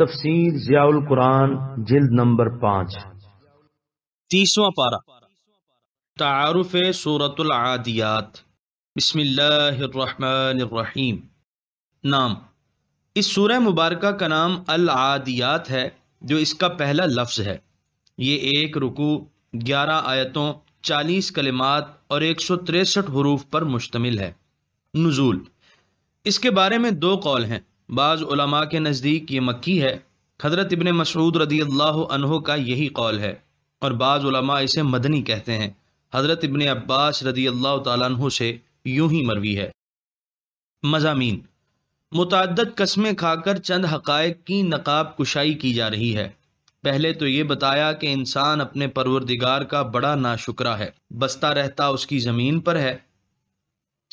तफसीर जियाउल कुरान जिल्द नंबर पाँच तीसवां पारा तारफ़ सूरतुल आदियात बिस्मिल्लाहिर्रहमानिर्रहीम नाम इस सूरह मुबारक का नाम अल आदियात है जो इसका पहला लफ्ज़ है ये एक रुकू ग्यारह आयतों चालीस कलिमात और एक सौ तिरसठ हरूफ पर मुश्तमिल है नज़ुल इसके बारे में दो कौल हैं बाज़ के नज़दीक ये मक्की है हज़रत इबन मसरूद रदी अल्लाह का यही कौल है और बाजा इसे मदनी कहते हैं हज़रत इबन अब्बास रदी अल्लाह तु से यूं ही मरवी है मजामी मुतद कस्में खाकर चंद हक़ की नकाब कुशाई की जा रही है पहले तो ये बताया कि इंसान अपने परवरदिगार का बड़ा नाशुकरा है बसता रहता उसकी ज़मीन पर है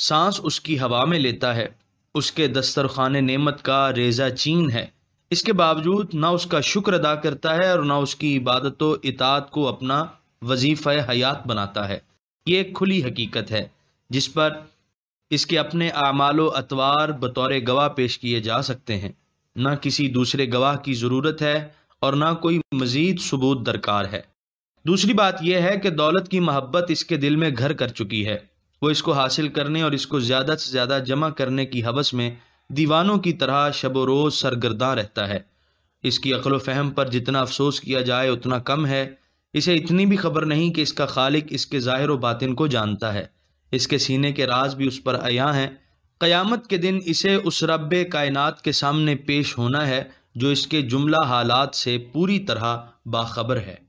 सांस उसकी हवा में लेता है उसके दस्तरखान नेमत का रेजा चीन है इसके बावजूद ना उसका शुक्र अदा करता है और ना उसकी इबादत व इतात को अपना वजीफ़ हयात बनाता है ये एक खुली हकीकत है जिस पर इसके अपने अमाल अतवार बतौर गवाह पेश किए जा सकते हैं ना किसी दूसरे गवाह की ज़रूरत है और ना कोई मज़ीद सबूत दरकार है दूसरी बात यह है कि दौलत की महब्बत इसके दिल में घर कर चुकी है वो इसको हासिल करने और इसको ज़्यादा से ज़्यादा जमा करने की हवस में दीवानों की तरह शब रोज़ सरगर्दा रहता है इसकी अकल फहम पर जितना अफसोस किया जाए उतना कम है इसे इतनी भी खबर नहीं कि इसका खालिक इसके ज़ाहिर बातिन को जानता है इसके सीने के राज भी उस पर अया हैं क़यामत के दिन इसे उस रब कायनात के सामने पेश होना है जो इसके जुमला हालात से पूरी तरह बाखबर है